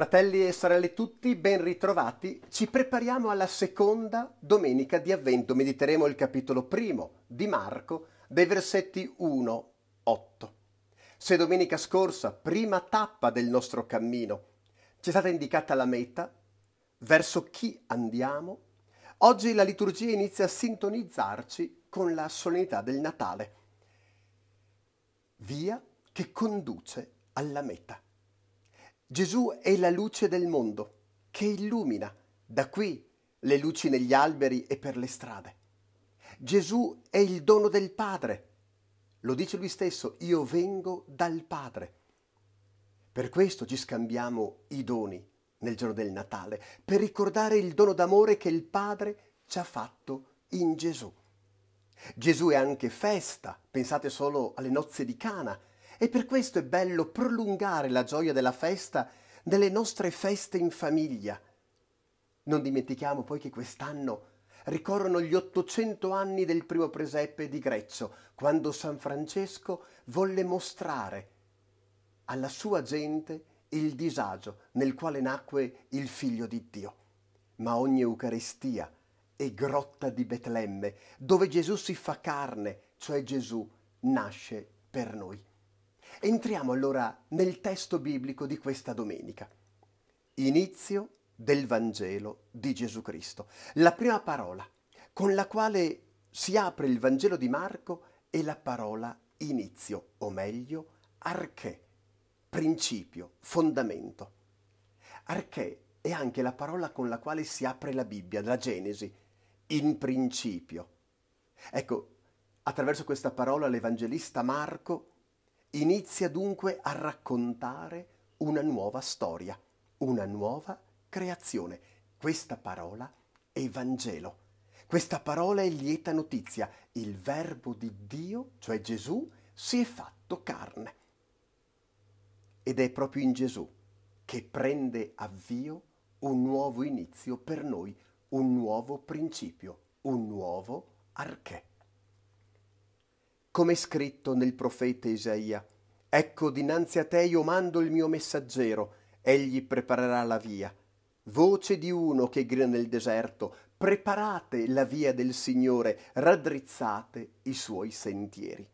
Fratelli e sorelle tutti, ben ritrovati. Ci prepariamo alla seconda domenica di avvento. Mediteremo il capitolo primo di Marco dai versetti 1-8. Se domenica scorsa, prima tappa del nostro cammino, ci è stata indicata la meta, verso chi andiamo, oggi la liturgia inizia a sintonizzarci con la solennità del Natale. Via che conduce alla meta. Gesù è la luce del mondo che illumina da qui le luci negli alberi e per le strade. Gesù è il dono del Padre. Lo dice lui stesso, io vengo dal Padre. Per questo ci scambiamo i doni nel giorno del Natale, per ricordare il dono d'amore che il Padre ci ha fatto in Gesù. Gesù è anche festa, pensate solo alle nozze di Cana, e per questo è bello prolungare la gioia della festa delle nostre feste in famiglia. Non dimentichiamo poi che quest'anno ricorrono gli 800 anni del primo presepe di Grezzo, quando San Francesco volle mostrare alla sua gente il disagio nel quale nacque il figlio di Dio. Ma ogni Eucaristia è grotta di Betlemme, dove Gesù si fa carne, cioè Gesù nasce per noi. Entriamo allora nel testo biblico di questa domenica. Inizio del Vangelo di Gesù Cristo. La prima parola con la quale si apre il Vangelo di Marco è la parola inizio, o meglio, archè, principio, fondamento. Archè è anche la parola con la quale si apre la Bibbia, la Genesi, in principio. Ecco, attraverso questa parola l'Evangelista Marco Inizia dunque a raccontare una nuova storia, una nuova creazione. Questa parola è Vangelo. Questa parola è lieta notizia. Il Verbo di Dio, cioè Gesù, si è fatto carne. Ed è proprio in Gesù che prende avvio un nuovo inizio per noi, un nuovo principio, un nuovo archè come è scritto nel profeta Isaia. Ecco dinanzi a te io mando il mio messaggero, egli preparerà la via. Voce di uno che grida nel deserto, preparate la via del Signore, raddrizzate i suoi sentieri.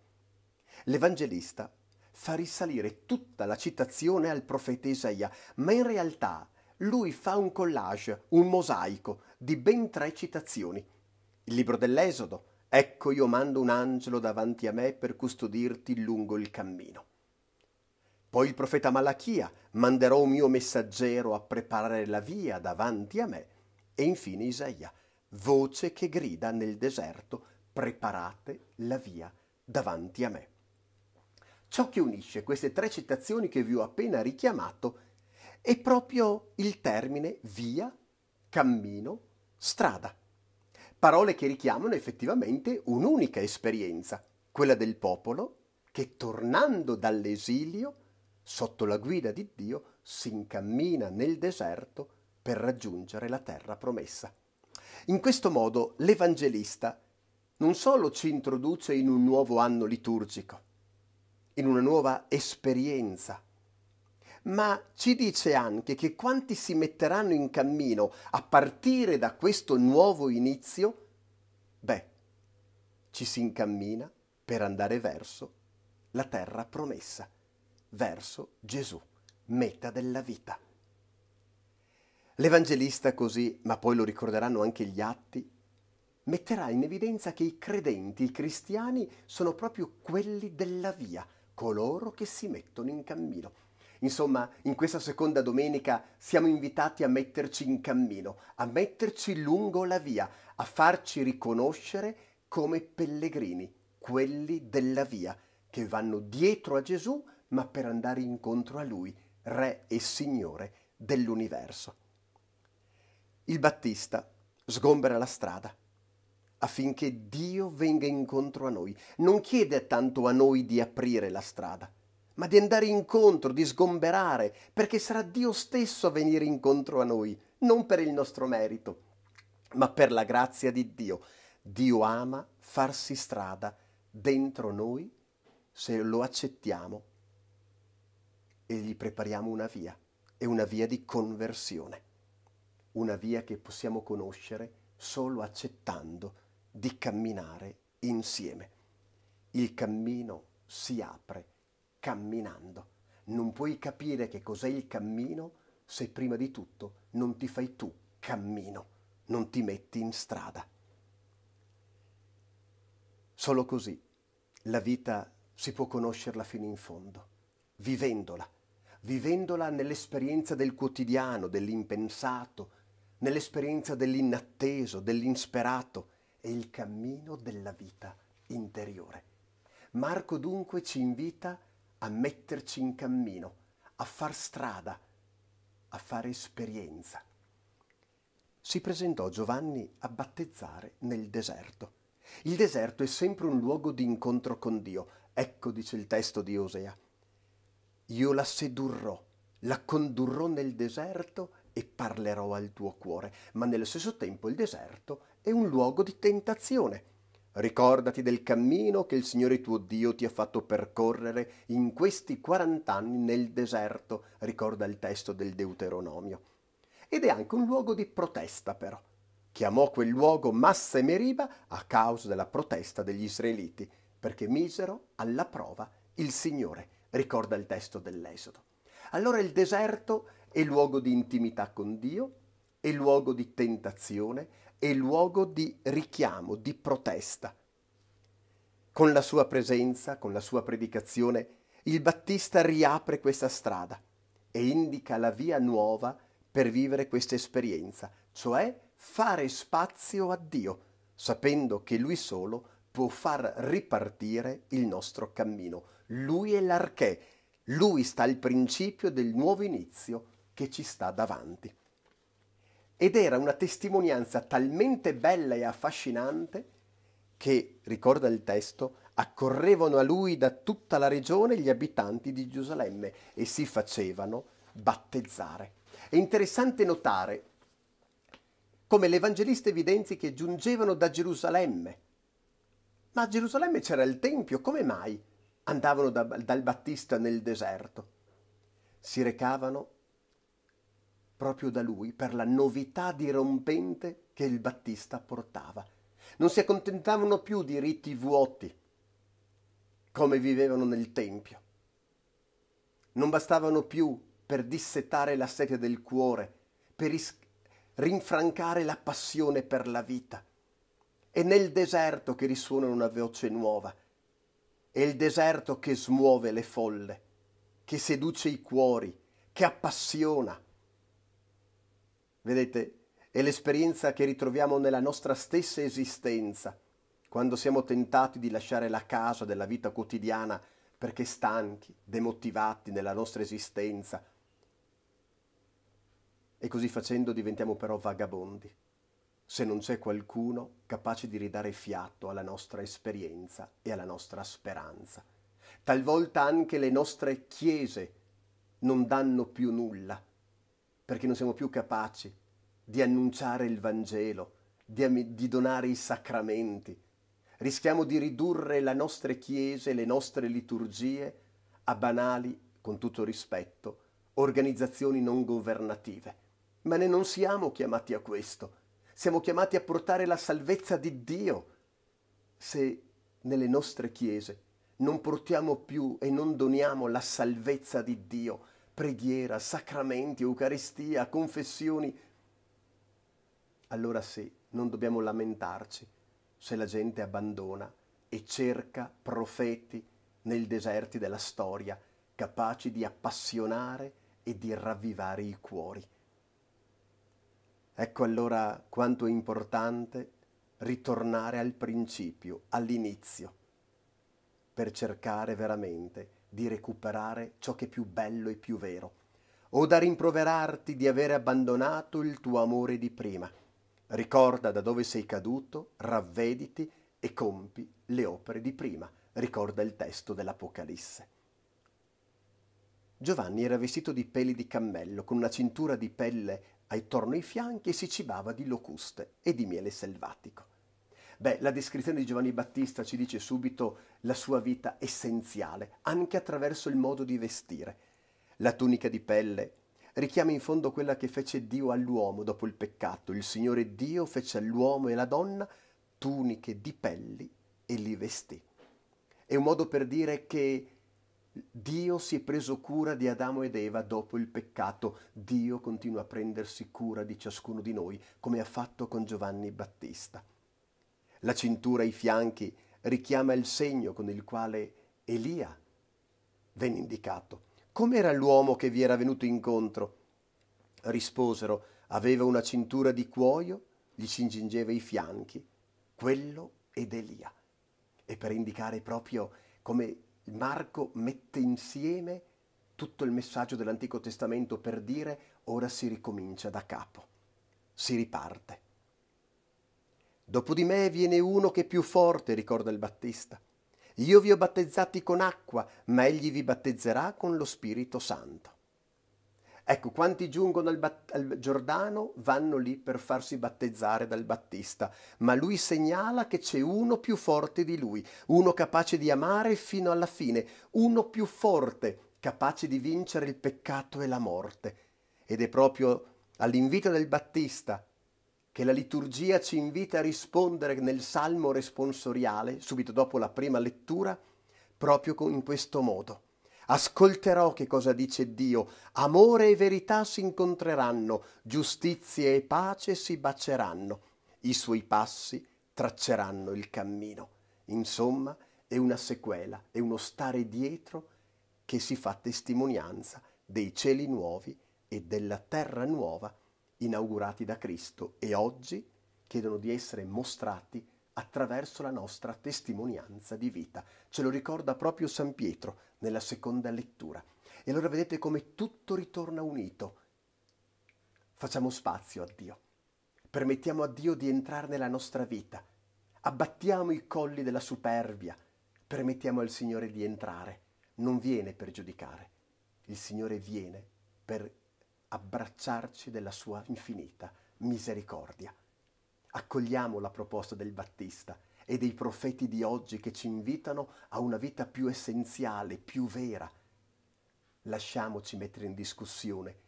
L'Evangelista fa risalire tutta la citazione al profeta Isaia, ma in realtà lui fa un collage, un mosaico di ben tre citazioni. Il libro dell'Esodo, Ecco io mando un angelo davanti a me per custodirti lungo il cammino. Poi il profeta Malachia manderò un mio messaggero a preparare la via davanti a me. E infine Isaia, voce che grida nel deserto, preparate la via davanti a me. Ciò che unisce queste tre citazioni che vi ho appena richiamato è proprio il termine via, cammino, strada parole che richiamano effettivamente un'unica esperienza, quella del popolo che tornando dall'esilio, sotto la guida di Dio, si incammina nel deserto per raggiungere la terra promessa. In questo modo l'Evangelista non solo ci introduce in un nuovo anno liturgico, in una nuova esperienza ma ci dice anche che quanti si metteranno in cammino a partire da questo nuovo inizio, beh, ci si incammina per andare verso la terra promessa, verso Gesù, meta della vita. L'Evangelista così, ma poi lo ricorderanno anche gli atti, metterà in evidenza che i credenti, i cristiani, sono proprio quelli della via, coloro che si mettono in cammino. Insomma, in questa seconda domenica siamo invitati a metterci in cammino, a metterci lungo la via, a farci riconoscere come pellegrini, quelli della via, che vanno dietro a Gesù, ma per andare incontro a Lui, Re e Signore dell'universo. Il Battista sgombera la strada affinché Dio venga incontro a noi. Non chiede tanto a noi di aprire la strada, ma di andare incontro, di sgomberare, perché sarà Dio stesso a venire incontro a noi, non per il nostro merito, ma per la grazia di Dio. Dio ama farsi strada dentro noi se lo accettiamo e gli prepariamo una via, è una via di conversione, una via che possiamo conoscere solo accettando di camminare insieme. Il cammino si apre camminando. Non puoi capire che cos'è il cammino se prima di tutto non ti fai tu cammino, non ti metti in strada. Solo così la vita si può conoscerla fino in fondo, vivendola, vivendola nell'esperienza del quotidiano, dell'impensato, nell'esperienza dell'inatteso, dell'insperato è il cammino della vita interiore. Marco dunque ci invita a a metterci in cammino, a far strada, a fare esperienza. Si presentò Giovanni a battezzare nel deserto. Il deserto è sempre un luogo di incontro con Dio. Ecco, dice il testo di Osea. Io la sedurrò, la condurrò nel deserto e parlerò al tuo cuore, ma nello stesso tempo il deserto è un luogo di tentazione Ricordati del cammino che il Signore tuo Dio ti ha fatto percorrere in questi 40 anni nel deserto, ricorda il testo del Deuteronomio. Ed è anche un luogo di protesta però. Chiamò quel luogo Massa e Meriba a causa della protesta degli israeliti, perché misero alla prova il Signore, ricorda il testo dell'Esodo. Allora il deserto è luogo di intimità con Dio, è luogo di tentazione, e luogo di richiamo, di protesta. Con la sua presenza, con la sua predicazione, il Battista riapre questa strada e indica la via nuova per vivere questa esperienza, cioè fare spazio a Dio, sapendo che Lui solo può far ripartire il nostro cammino. Lui è l'archè, Lui sta al principio del nuovo inizio che ci sta davanti ed era una testimonianza talmente bella e affascinante che, ricorda il testo, accorrevano a lui da tutta la regione gli abitanti di Gerusalemme e si facevano battezzare. È interessante notare come l'Evangelista evidenzi che giungevano da Gerusalemme. Ma a Gerusalemme c'era il Tempio, come mai andavano da, dal Battista nel deserto? Si recavano proprio da lui per la novità dirompente che il Battista portava. Non si accontentavano più di riti vuoti, come vivevano nel Tempio. Non bastavano più per dissetare la sete del cuore, per is- rinfrancare la passione per la vita. È nel deserto che risuona una voce nuova. È il deserto che smuove le folle, che seduce i cuori, che appassiona, Vedete, è l'esperienza che ritroviamo nella nostra stessa esistenza, quando siamo tentati di lasciare la casa della vita quotidiana perché stanchi, demotivati nella nostra esistenza. E così facendo diventiamo però vagabondi, se non c'è qualcuno capace di ridare fiato alla nostra esperienza e alla nostra speranza. Talvolta anche le nostre chiese non danno più nulla perché non siamo più capaci di annunciare il Vangelo, di, di donare i sacramenti. Rischiamo di ridurre le nostre chiese, le nostre liturgie a banali, con tutto rispetto, organizzazioni non governative. Ma ne non siamo chiamati a questo. Siamo chiamati a portare la salvezza di Dio. Se nelle nostre chiese non portiamo più e non doniamo la salvezza di Dio, preghiera, sacramenti, Eucaristia, confessioni, allora sì, non dobbiamo lamentarci se la gente abbandona e cerca profeti nel deserti della storia, capaci di appassionare e di ravvivare i cuori. Ecco allora quanto è importante ritornare al principio, all'inizio, per cercare veramente di di recuperare ciò che è più bello e più vero, o da rimproverarti di avere abbandonato il tuo amore di prima. Ricorda da dove sei caduto, ravvediti e compi le opere di prima, ricorda il testo dell'Apocalisse. Giovanni era vestito di peli di cammello, con una cintura di pelle attorno ai fianchi e si cibava di locuste e di miele selvatico. Beh, la descrizione di Giovanni Battista ci dice subito la sua vita essenziale, anche attraverso il modo di vestire. La tunica di pelle richiama in fondo quella che fece Dio all'uomo dopo il peccato. Il Signore Dio fece all'uomo e alla donna tuniche di pelli e li vestì. È un modo per dire che Dio si è preso cura di Adamo ed Eva dopo il peccato, Dio continua a prendersi cura di ciascuno di noi, come ha fatto con Giovanni Battista. La cintura ai fianchi richiama il segno con il quale Elia venne indicato. Com'era l'uomo che vi era venuto incontro? Risposero, aveva una cintura di cuoio, gli si ingingeva i fianchi, quello ed Elia. E per indicare proprio come Marco mette insieme tutto il messaggio dell'Antico Testamento per dire ora si ricomincia da capo, si riparte. Dopo di me viene uno che è più forte, ricorda il Battista. Io vi ho battezzati con acqua, ma egli vi battezzerà con lo Spirito Santo. Ecco, quanti giungono al, bat- al, Giordano vanno lì per farsi battezzare dal Battista, ma lui segnala che c'è uno più forte di lui, uno capace di amare fino alla fine, uno più forte, capace di vincere il peccato e la morte. Ed è proprio all'invito del Battista che la liturgia ci invita a rispondere nel salmo responsoriale, subito dopo la prima lettura, proprio in questo modo. Ascolterò che cosa dice Dio, amore e verità si incontreranno, giustizia e pace si baceranno, i suoi passi tracceranno il cammino. Insomma, è una sequela, è uno stare dietro che si fa testimonianza dei cieli nuovi e della terra nuova inaugurati da Cristo e oggi chiedono di essere mostrati attraverso la nostra testimonianza di vita. Ce lo ricorda proprio San Pietro nella seconda lettura. E allora vedete come tutto ritorna unito. Facciamo spazio a Dio. Permettiamo a Dio di entrare nella nostra vita. Abbattiamo i colli della superbia. Permettiamo al Signore di entrare. Non viene per giudicare. Il Signore viene per abbracciarci della sua infinita misericordia. Accogliamo la proposta del Battista e dei profeti di oggi che ci invitano a una vita più essenziale, più vera. Lasciamoci mettere in discussione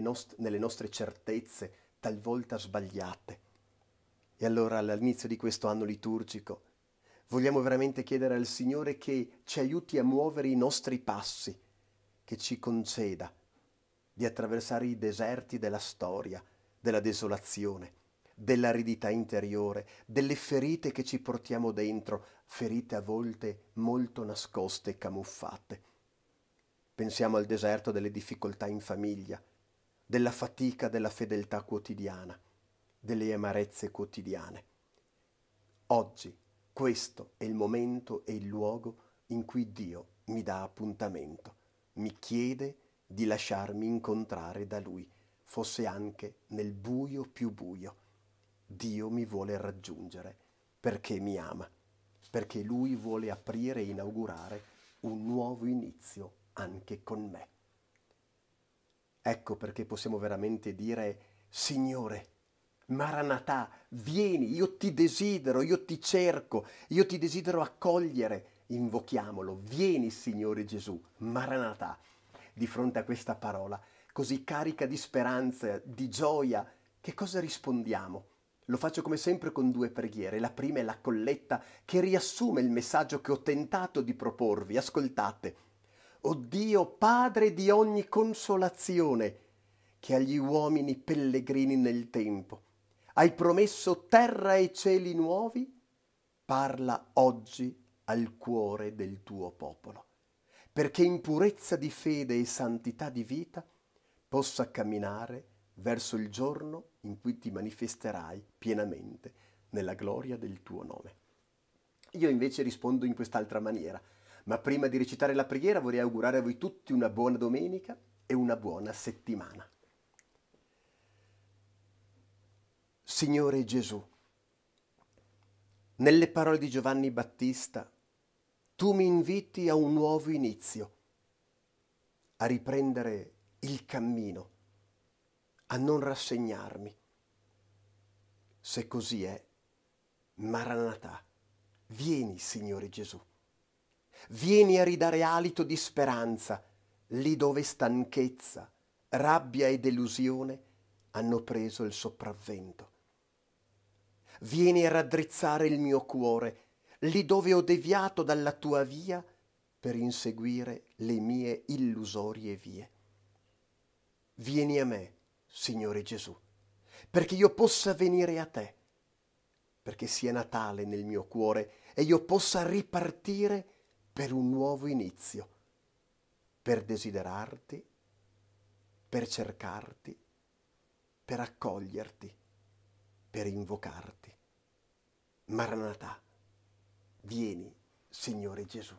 nost- nelle nostre certezze, talvolta sbagliate. E allora all'inizio di questo anno liturgico vogliamo veramente chiedere al Signore che ci aiuti a muovere i nostri passi, che ci conceda di attraversare i deserti della storia, della desolazione, dell'aridità interiore, delle ferite che ci portiamo dentro, ferite a volte molto nascoste e camuffate. Pensiamo al deserto delle difficoltà in famiglia, della fatica della fedeltà quotidiana, delle amarezze quotidiane. Oggi questo è il momento e il luogo in cui Dio mi dà appuntamento, mi chiede di lasciarmi incontrare da lui, fosse anche nel buio più buio. Dio mi vuole raggiungere perché mi ama, perché lui vuole aprire e inaugurare un nuovo inizio anche con me. Ecco perché possiamo veramente dire, Signore, Maranatà, vieni, io ti desidero, io ti cerco, io ti desidero accogliere. Invochiamolo, vieni Signore Gesù, Maranatà di fronte a questa parola, così carica di speranza, di gioia, che cosa rispondiamo? Lo faccio come sempre con due preghiere. La prima è la colletta che riassume il messaggio che ho tentato di proporvi. Ascoltate. O Dio, Padre di ogni consolazione, che agli uomini pellegrini nel tempo hai promesso terra e cieli nuovi, parla oggi al cuore del tuo popolo perché in purezza di fede e santità di vita possa camminare verso il giorno in cui ti manifesterai pienamente nella gloria del tuo nome. Io invece rispondo in quest'altra maniera, ma prima di recitare la preghiera vorrei augurare a voi tutti una buona domenica e una buona settimana. Signore Gesù, nelle parole di Giovanni Battista tu mi inviti a un nuovo inizio, a riprendere il cammino, a non rassegnarmi. Se così è, Maranatà, vieni Signore Gesù, vieni a ridare alito di speranza lì dove stanchezza, rabbia e delusione hanno preso il sopravvento. Vieni a raddrizzare il mio cuore lì dove ho deviato dalla tua via per inseguire le mie illusorie vie. Vieni a me, Signore Gesù, perché io possa venire a te, perché sia Natale nel mio cuore e io possa ripartire per un nuovo inizio, per desiderarti, per cercarti, per accoglierti, per invocarti. Maranatà. Vieni, Signore Gesù.